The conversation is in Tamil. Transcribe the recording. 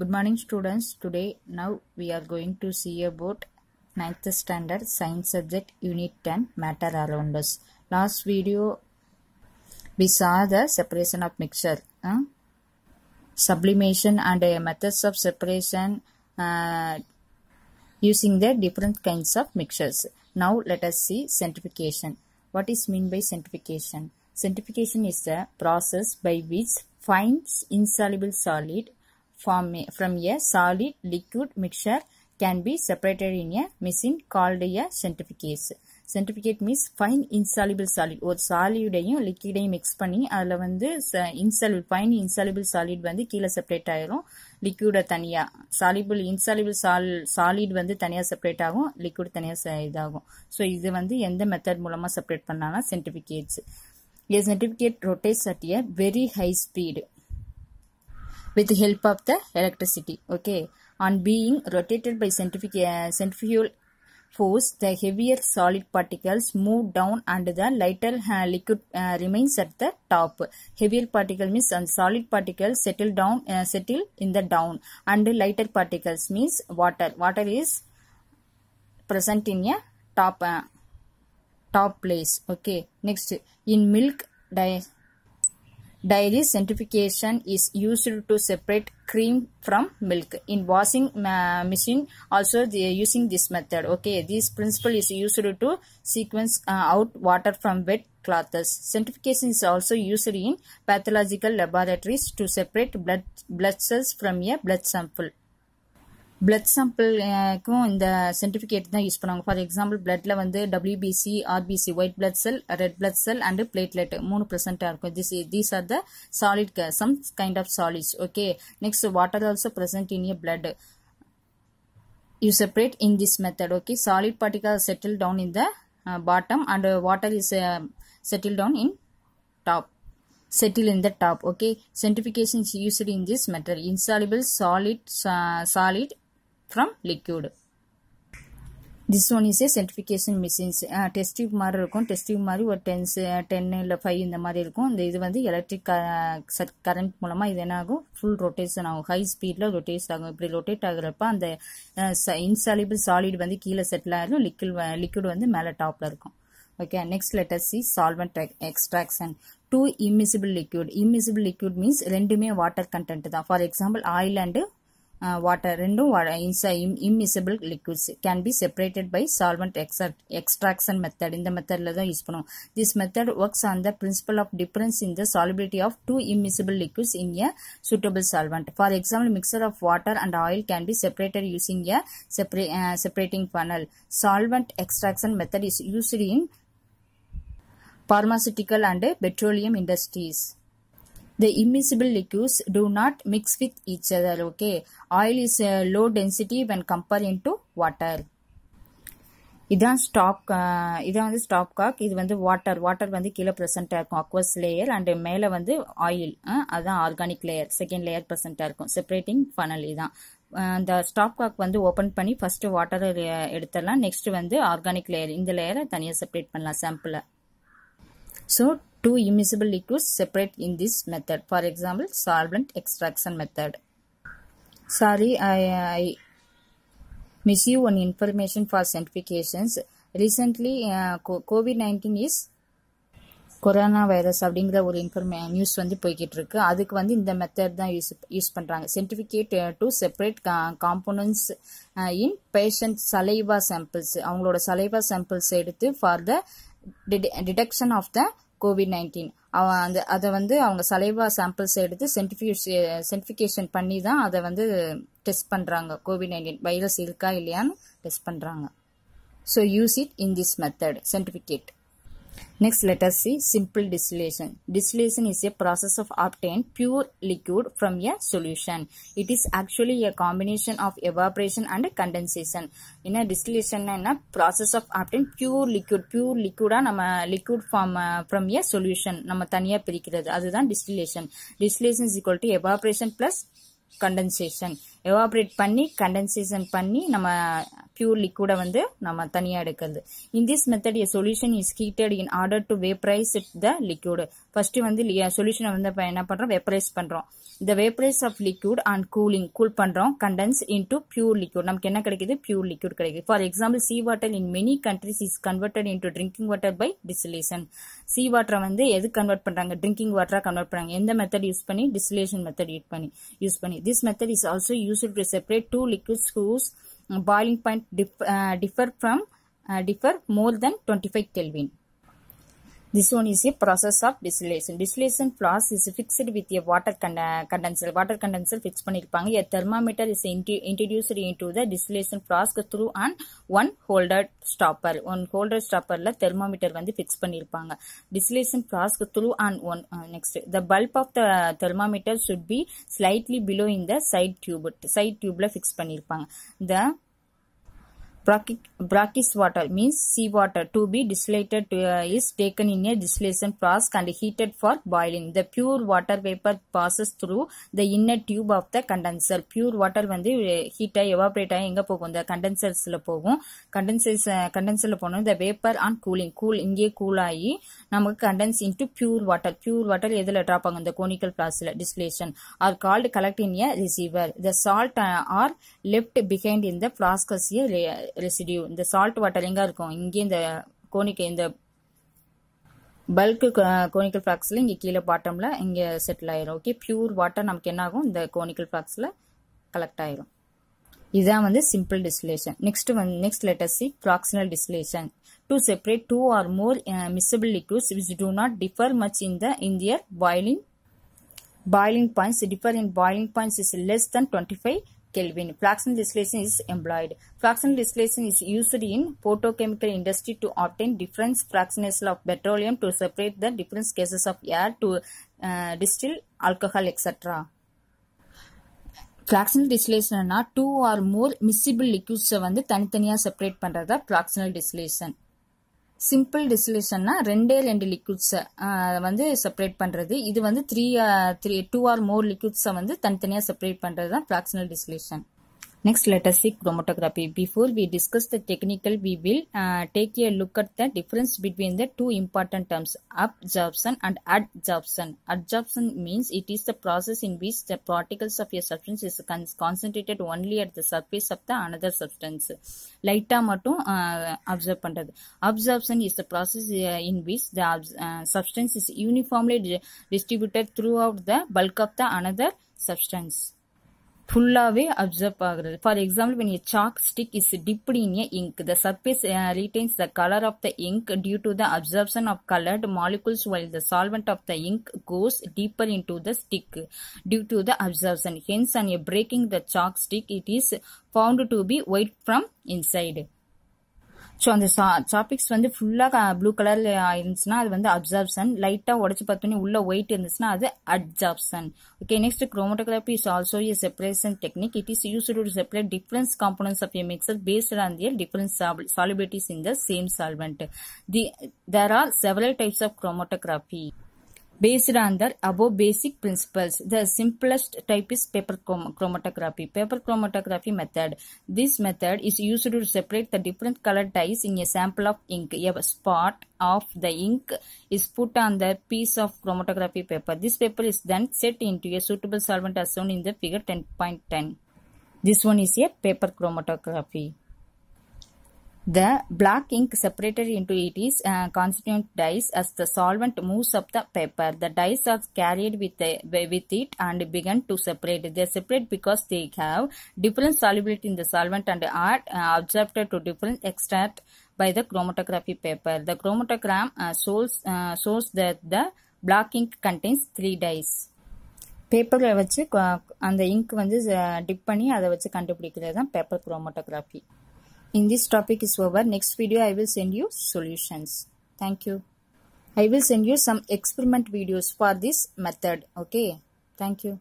Good morning students. Today now we are going to see about 9th standard science subject unit 10 matter around us. Last video we saw the separation of mixture, uh, sublimation and uh, methods of separation uh, using the different kinds of mixtures. Now let us see centrifugation. What is mean by centrifugation? Centrifugation is the process by which fine insoluble solid from a solid liquid mixture can be separated in a machine called a centrifuge. Centrifugate means fine insoluble solid ஒரு சாலிடையும் லிக்விடையும் மிக்ஸ் பண்ணி அதில் வந்து இன்சாலிபிள் ஃபைன் இன்சாலிபிள் சாலிட் வந்து கீழே செப்பரேட் ஆயிரும் லிக்யூடை தனியாக சாலிபிள் இன்சாலிபிள் சால் சாலிட் வந்து தனியாக செப்பரேட் ஆகும் லிக்விட் தனியாக இதாகும் ஸோ இது வந்து எந்த மெத்தட் மூலமாக செப்பரேட் பண்ணாலும் centrifugates a centrifugate rotates at a very high speed with the help of the electricity. Okay. On being rotated by uh, centrifugal force, the heavier solid particles move down and the lighter uh, liquid uh, remains at the top. Heavier particle means and solid particles settle down, uh, settle in the down, and lighter particles means water. Water is present in a top uh, top place. Okay. Next, in milk die. Dairy centrifugation is used to separate cream from milk. In washing uh, machine also they are using this method. Okay, this principle is used to sequence uh, out water from wet cloths. Centrifugation is also used in pathological laboratories to separate blood, blood cells from a blood sample. Blood சாம்பிள்க்கும் eh, இந்த சென்டிஃபிகேட் தான் யூஸ் பண்ணுவாங்க ஃபார் எக்ஸாம்பிள் பிளட்ல வந்து WBC RBC white blood cell red blood cell and platelet மூணு பிரசென்டா இருக்கும் this these are the solid some kind of solids okay next water also present in ear blood you separate in this method okay solid particle settle down in the bottom and water is settle down in top settle in the top okay centrifugation used in this method insoluble solid solid from liquid this one is a centrifugation machines test tube மாதிரி இருக்கும் டெஸ்ட் டியூப் மாதிரி ஒரு டென்ஸ் டென் இல்லை ஃபைவ் இந்த மாதிரி இருக்கும் இந்த இது வந்து எலக்ட்ரிக் கரண்ட் மூலமாக இது என்ன ஆகும் ஃபுல் ரொட்டேஷன் ஆகும் ஹை ஸ்பீடில் ரொட்டேஷன் ஆகும் இப்படி ரொட்டேட் ஆகுறப்ப அந்த இன்சாலிபிள் uh, சாலிட் வந்து கீழே செட்டில் ஆகிடும் லிக்விட் லிக்விட் வந்து மேலே டாப்பில் இருக்கும் okay next letter C solvent extraction two immiscible liquid immiscible liquid means ரெண்டுமே வாட்டர் கண்டென்ட் தான் for example oil and Uh, water water rendu inside immiscible liquids can be separated by solvent extraction method in the method la use this method works on the principle of difference in the solubility of two immiscible liquids in a suitable solvent for example mixture of water and oil can be separated using a uh, separating funnel solvent extraction method is used in pharmaceutical and petroleum industries the immiscible liquids do not mix with each other. Okay, oil is uh, low density when compared to water. இதான் ஸ்டாப் uh, இதான் வந்து ஸ்டாப் காக் இது வந்து வாட்டர் வாட்டர் வந்து கீழே ப்ரெசென்ட்டாக இருக்கும் அக்வஸ் லேயர் அண்டு மேலே வந்து ஆயில் அதுதான் ஆர்கானிக் லேயர் செகண்ட் லேயர் ப்ரெசென்ட்டாக இருக்கும் செப்பரேட்டிங் ஃபனல் இதான் அந்த ஸ்டாப் காக் வந்து ஓப்பன் பண்ணி ஃபஸ்ட்டு வாட்டரை எடுத்துடலாம் நெக்ஸ்ட் வந்து ஆர்கானிக் லேயர் இந்த லேயரை தனியாக செப்பரேட் பண்ணலாம் சாம்பிளை so two immiscible liquids separate in this method. For example, solvent extraction method. Sorry, I, I miss you on information for certifications. Recently, uh, COVID-19 is corona virus அப்படிங்கிற ஒரு இன்ஃபர்மே நியூஸ் வந்து போய்கிட்டு இருக்கு அதுக்கு வந்து இந்த மெத்தட் தான் யூஸ் யூஸ் பண்ணுறாங்க centrifugate to separate components in patient saliva samples அவங்களோட சலைவா சாம்பிள்ஸ் எடுத்து for the detection of the COVID nineteen அவன் அந்த அதை வந்து அவங்க சலைவா சாம்பிள்ஸ் எடுத்து சென்டிஃபியூஸ் சென்டிஃபிகேஷன் பண்ணி தான் அதை வந்து டெஸ்ட் பண்ணுறாங்க கோவிட் நைன்டீன் வைரஸ் இருக்கா இல்லையான்னு டெஸ்ட் பண்ணுறாங்க so use it in this method centrifugate Next, let us see simple distillation. Distillation is a process of obtain pure liquid from a solution. It is actually a combination of evaporation and condensation. In a distillation, in a process of obtain pure liquid, pure liquida நம்ம liquid form from a solution நம்ம தனியா பிரிக்கிறது அதுதான் distillation. Distillation is equal to evaporation plus condensation. Evaporate பண்ணி condensation பண்ணி நம்ம pure liquid வந்து நம்ம தனியாக எடுக்கிறது in this method a solution is heated in order to vaporize the liquid first வந்து solution வந்து என்ன பண்ணுறோம் vaporize பண்ணுறோம் இந்த vaporize of liquid and cooling cool பண்ணுறோம் கண்டென்ஸ் into பியூர் liquid நமக்கு என்ன கிடைக்குது பியூர் liquid கிடைக்குது for example sea water in many countries is converted into drinking water by distillation sea வாட்டரை வந்து எது convert பண்ணுறாங்க ட்ரிங்கிங் water convert பண்ணுறாங்க எந்த method யூஸ் பண்ணி டிசிலேஷன் மெத்தட் யூஸ் பண்ணி யூஸ் பண்ணி this method is also use to separate two liquids whose boiling point dif uh, differ from uh, differ more than 25 Kelvin. This one is a process of distillation. Distillation flask is fixed with a water condenser. Water condenser fix பண்ணிருப்பாங்க. A thermometer is introduced into the distillation flask through an one holder stopper. One holder stopperல thermometer வந்து fix பண்ணிருப்பாங்க. Distillation flask through an one next. The bulb of the thermometer should be slightly below in the side tube. Side tubeல fix பண்ணிருப்பாங்க. The Brackic, brackish water means seawater to be distillated to, uh, is taken in a distillation flask and heated for boiling. The pure water vapor passes through the inner tube of the condenser. Pure water வந்து ஹீட் uh, ஆகி எவாபரேட் ஆகி எங்கே போகும் இந்த கண்டென்சர்ஸில் போகும் கண்டென்சர்ஸ் கண்டென்சரில் போகணும் இந்த வேப்பர் ஆன் கூலிங் கூல் இங்கேயே கூல் ஆகி நமக்கு condense into pure water pure water எதில் ட்ராப் ஆகும் இந்த கோனிக்கல் ஃபிளாஸில் distillation are called collect in a receiver the salt are left behind in the flasks residue இந்த சால்ட் வாட்டர் வாட்டரிங்காக இருக்கும் இங்கே இந்த கோனிக்க இந்த பல்கு கோனிக்கல் ஃப்ளாக்ஸில் இங்கே கீழே பாட்டமில் இங்கே செட்டில் ஆயிரும் ஓகே பியூர் வாட்டர் நமக்கு என்ன ஆகும் இந்த கோனிக்கல் ஃப்ளாக்ஸில் கலெக்ட் ஆயிரும் இதுதான் வந்து சிம்பிள் டிஸ்லேஷன் நெக்ஸ்ட் வந்து next letter C fractional distillation to separate two or more miscible liquids which do not differ much in the their boiling boiling points differ in boiling points is less than twenty five Kelvin. Fluxion distillation is employed. Fluxion distillation is used in photochemical industry to obtain different fractionation of petroleum to separate the different cases of air to uh, distill alcohol etc. Fractional distillation two or more miscible லிக்யூட்ஸை வந்து தனித்தனியாக separate பண்ணுறது தான் distillation. சிம்பிள் டிஸ்டிலேஷன்னா ரெண்டே ரெண்டு லிக்விட்ஸை வந்து செப்பரேட் பண்ணுறது இது வந்து three three two or more லிக்விட்ஸை வந்து தனித்தனியாக செப்பரேட் பண்ணுறது தான் fractional distillation Next, let us see chromatography. Before we discuss the technical, we will uh, take a look at the difference between the two important terms, absorption and adsorption. Adsorption means it is the process in which the particles of a substance is con concentrated only at the surface of the another substance. Lighta மட்டும் uh, absorb பண்டது. Absorption is the process uh, in which the uh, substance is uniformly distributed throughout the bulk of the another substance. ஃபுல்லாகவே அப்சர்வ் ஆகிறது for example when a chalk stick is dipped in a ink the surface retains the colour of the ink due to the absorption of coloured molecules while the solvent of the ink goes deeper in to the stick due to the absorption hence and a breaking the chalk stick it is found to be white from inside so அந்த சாப்பிக்ஸ் வந்து ஃபுல்லாக ப்ளூ கலரில் இருந்துச்சுன்னா அது வந்து அப்சார்ப்ஷன் லைட்டாக உடச்சி பார்த்தோன்னே உள்ள ஒயிட் இருந்துச்சுன்னா அது adsorption okay next chromatography is also a separation technique it is use to separate different components of a mixture based on their different solubilities in the same solvent the there are several types of chromatography based on the above basic principles. The simplest type is paper chrom chromatography. Paper chromatography method. This method is used to separate the different colored dyes in a sample of ink. A spot of the ink is put on the piece of chromatography paper. This paper is then set into a suitable solvent as shown in the figure 10.10. .10. This one is a paper chromatography. The black ink separated into it is uh, constituent dyes as the solvent moves up the paper. The dyes are carried with, the, with it and begin to separate. They separate because they have different solubility in the solvent and are uh, absorbed to different extent by the chromatography paper. The chromatogram uh, shows, uh, shows that the black ink contains three dyes. பேப்பரில் வச்சு அந்த இங்க் வந்து டிப் பண்ணி அதை வச்சு கண்டுபிடிக்கிறது தான் paper chromatography. In this topic is over. Next video I will send you solutions. Thank you. I will send you some experiment videos for this method. Okay. Thank you.